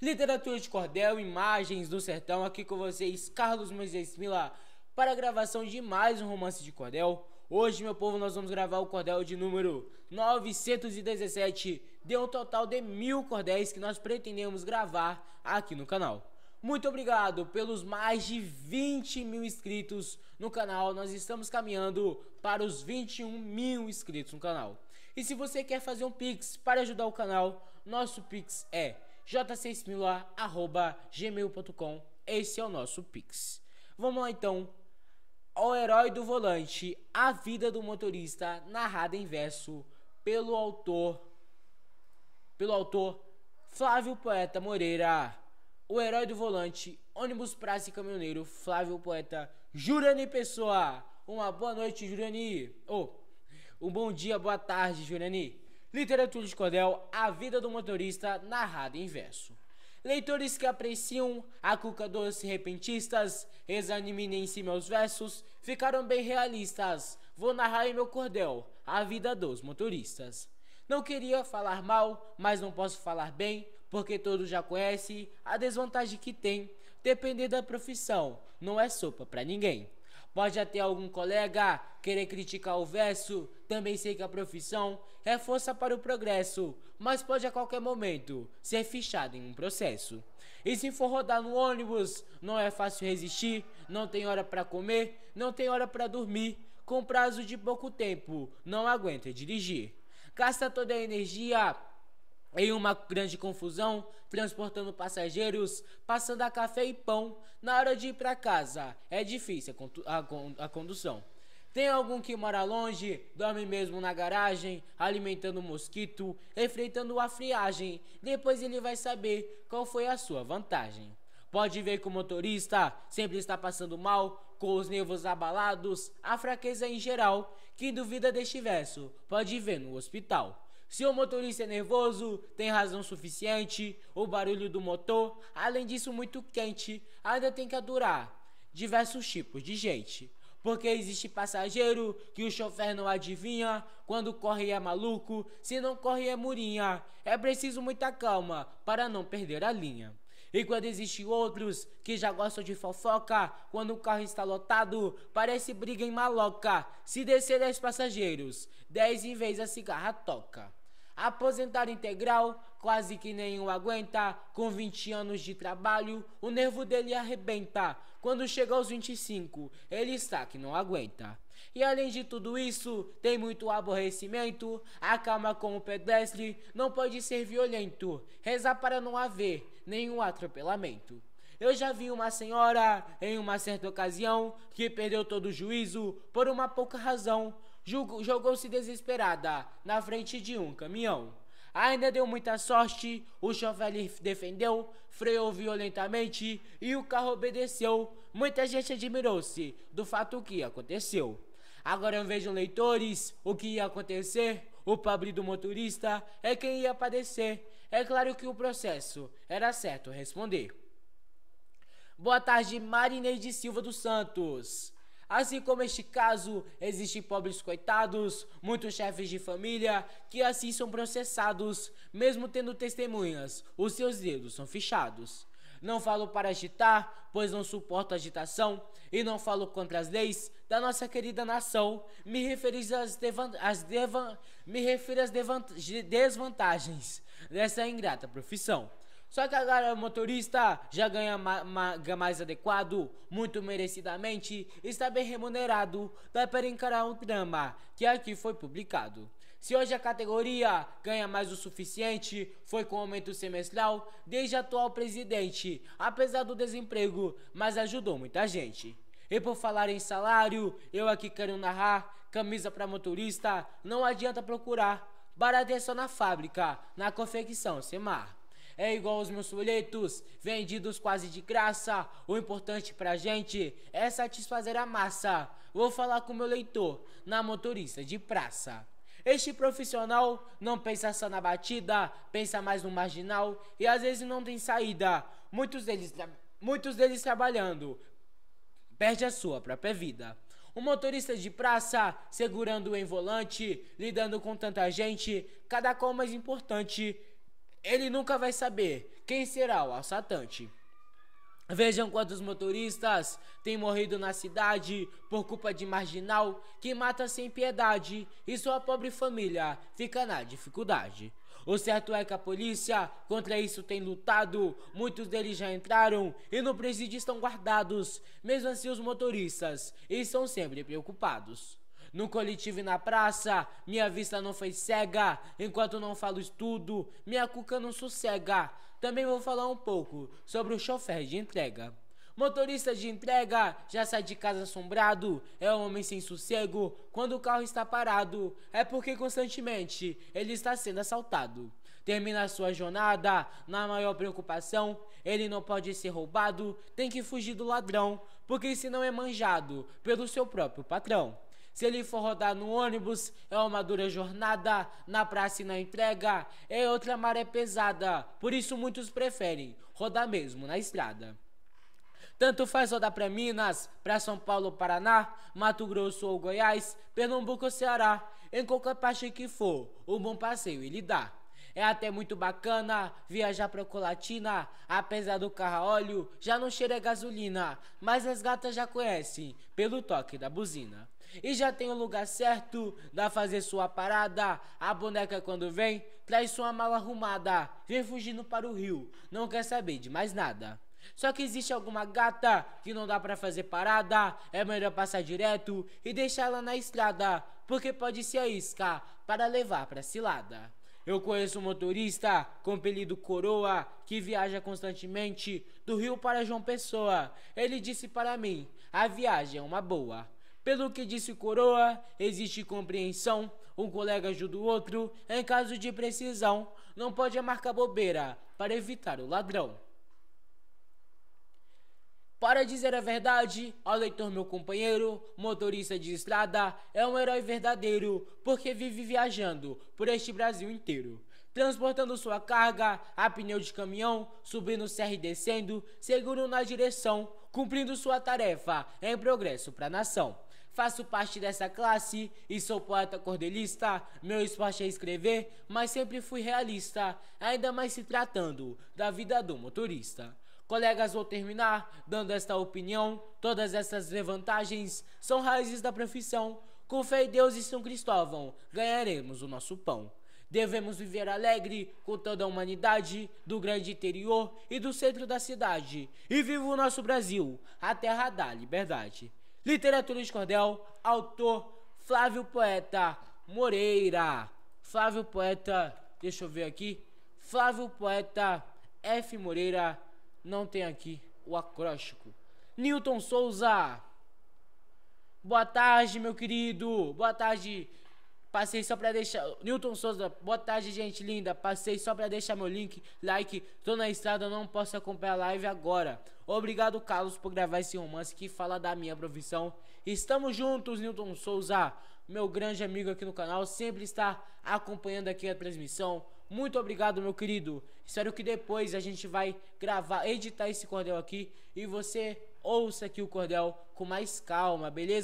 Literatura de cordel, imagens do sertão, aqui com vocês, Carlos Moisés Mila, para a gravação de mais um romance de cordel. Hoje, meu povo, nós vamos gravar o cordel de número 917, deu um total de mil cordéis que nós pretendemos gravar aqui no canal. Muito obrigado pelos mais de 20 mil inscritos no canal. Nós estamos caminhando para os 21 mil inscritos no canal. E se você quer fazer um Pix para ajudar o canal, nosso Pix é j 6 agmailcom Esse é o nosso pix. Vamos lá então. O herói do volante, a vida do motorista, narrada em verso pelo autor pelo autor Flávio Poeta Moreira. O herói do volante, ônibus praça e caminhoneiro, Flávio Poeta Jurani Pessoa. Uma boa noite, Jurani. Oh, um bom dia, boa tarde, Jurani. Literatura de Cordel, a vida do motorista narrada em verso. Leitores que apreciam a cuca doce repentistas, examinem si meus versos, ficaram bem realistas. Vou narrar em meu cordel a vida dos motoristas. Não queria falar mal, mas não posso falar bem, porque todos já conhecem a desvantagem que tem. Depender da profissão, não é sopa para ninguém. Pode até algum colega querer criticar o verso, também sei que a profissão é força para o progresso, mas pode a qualquer momento ser fichado em um processo. E se for rodar no ônibus, não é fácil resistir, não tem hora para comer, não tem hora para dormir, com prazo de pouco tempo, não aguenta dirigir. Gasta toda a energia em uma grande confusão, transportando passageiros, passando a café e pão, na hora de ir para casa, é difícil a, a condução. Tem algum que mora longe, dorme mesmo na garagem, alimentando mosquito, enfrentando a friagem. Depois ele vai saber qual foi a sua vantagem. Pode ver que o motorista sempre está passando mal, com os nervos abalados, a fraqueza em geral. Quem duvida deste verso, pode ver no hospital. Se o motorista é nervoso, tem razão suficiente, o barulho do motor, além disso muito quente, ainda tem que adorar diversos tipos de gente. Porque existe passageiro que o chofer não adivinha, quando corre é maluco, se não corre é murinha. É preciso muita calma para não perder a linha. E quando existem outros que já gostam de fofoca, quando o carro está lotado, parece briga em maloca. Se descer 10 passageiros, 10 em vez a cigarra toca. Aposentado integral, quase que nenhum aguenta. Com 20 anos de trabalho, o nervo dele arrebenta. Quando chega aos 25, ele está que não aguenta. E além de tudo isso, tem muito aborrecimento. A calma com o pedestre não pode ser violento. Rezar para não haver nenhum atropelamento. Eu já vi uma senhora, em uma certa ocasião, que perdeu todo o juízo por uma pouca razão jogou-se desesperada na frente de um caminhão. Ainda deu muita sorte, o chofer defendeu, freou violentamente e o carro obedeceu. Muita gente admirou-se do fato que aconteceu. Agora vejam, leitores, o que ia acontecer. O pobre do motorista é quem ia padecer. É claro que o processo era certo responder. Boa tarde, Marinei de Silva dos Santos. Assim como este caso, existem pobres coitados, muitos chefes de família que assim são processados, mesmo tendo testemunhas, os seus dedos são fechados. Não falo para agitar, pois não suporto agitação, e não falo contra as leis da nossa querida nação. Me às, devan às, devan me refiro às devan desvantagens dessa ingrata profissão. Só que agora o motorista já ganha ma ma mais adequado, muito merecidamente, está bem remunerado, dá para encarar um drama que aqui foi publicado. Se hoje a categoria ganha mais o suficiente, foi com aumento semestral desde atual presidente, apesar do desemprego, mas ajudou muita gente. E por falar em salário, eu aqui quero narrar, camisa para motorista, não adianta procurar, barato é só na fábrica, na confecção, Semar. É igual os meus folhetos, vendidos quase de graça. O importante pra gente é satisfazer a massa. Vou falar com meu leitor, na motorista de praça. Este profissional não pensa só na batida, pensa mais no marginal e às vezes não tem saída. Muitos deles, muitos deles trabalhando, perde a sua própria vida. Um motorista de praça, segurando em volante, lidando com tanta gente, cada qual mais importante. Ele nunca vai saber quem será o assaltante. Vejam quantos motoristas têm morrido na cidade por culpa de marginal que mata sem piedade e sua pobre família fica na dificuldade. O certo é que a polícia contra isso tem lutado, muitos deles já entraram e no presídio estão guardados, mesmo assim os motoristas estão sempre preocupados no coletivo e na praça. Minha vista não foi cega, enquanto não falo estudo, minha cuca não sossega. Também vou falar um pouco sobre o chofer de entrega. Motorista de entrega já sai de casa assombrado, é um homem sem sossego. Quando o carro está parado, é porque constantemente ele está sendo assaltado. Termina sua jornada na maior preocupação, ele não pode ser roubado, tem que fugir do ladrão, porque senão é manjado pelo seu próprio patrão. Se ele for rodar no ônibus, é uma dura jornada, na praça e na entrega, é outra maré pesada. Por isso muitos preferem rodar mesmo na estrada. Tanto faz rodar para Minas, para São Paulo, Paraná, Mato Grosso ou Goiás, Pernambuco ou Ceará, em qualquer parte que for, o um bom passeio ele dá. É até muito bacana viajar pra Colatina, apesar do carro a óleo, já não cheira a gasolina, mas as gatas já conhecem pelo toque da buzina. E já tem o lugar certo da fazer sua parada. A boneca quando vem, traz sua mala arrumada. Vem fugindo para o rio, não quer saber de mais nada. Só que existe alguma gata que não dá para fazer parada. É melhor passar direto e deixar ela na estrada, porque pode ser a isca para levar para cilada. Eu conheço um motorista com apelido Coroa que viaja constantemente do Rio para João Pessoa. Ele disse para mim: a viagem é uma boa. Pelo que disse Coroa, existe compreensão, um colega ajuda o outro em caso de precisão, não pode marcar bobeira para evitar o ladrão. Para dizer a verdade, ao leitor meu companheiro, motorista de estrada, é um herói verdadeiro, porque vive viajando por este Brasil inteiro. Transportando sua carga, a pneu de caminhão, subindo serra e descendo, seguro na direção, cumprindo sua tarefa, em progresso para a nação. Faço parte dessa classe e sou poeta cordelista. Meu esporte é escrever, mas sempre fui realista, ainda mais se tratando da vida do motorista. Colegas, vou terminar dando esta opinião. Todas essas levantagens são raízes da profissão. Com fé em Deus e São Cristóvão, ganharemos o nosso pão. Devemos viver alegre com toda a humanidade, do grande interior e do centro da cidade. E viva o nosso Brasil, a terra da liberdade. Literatura de Cordel, autor Flávio Poeta Moreira. Flávio Poeta, deixa eu ver aqui. Flávio Poeta F. Moreira, não tem aqui o acróstico. Newton Souza. Boa tarde, meu querido. Boa tarde, Passei só pra deixar. Newton Souza, boa tarde, gente linda. Passei só pra deixar meu link, like. Tô na estrada, não posso acompanhar a live agora. Obrigado, Carlos, por gravar esse romance que fala da minha profissão. Estamos juntos, Newton Souza, meu grande amigo aqui no canal, sempre está acompanhando aqui a transmissão. Muito obrigado, meu querido. Espero que depois a gente vai gravar, editar esse cordel aqui e você ouça aqui o cordel com mais calma, beleza?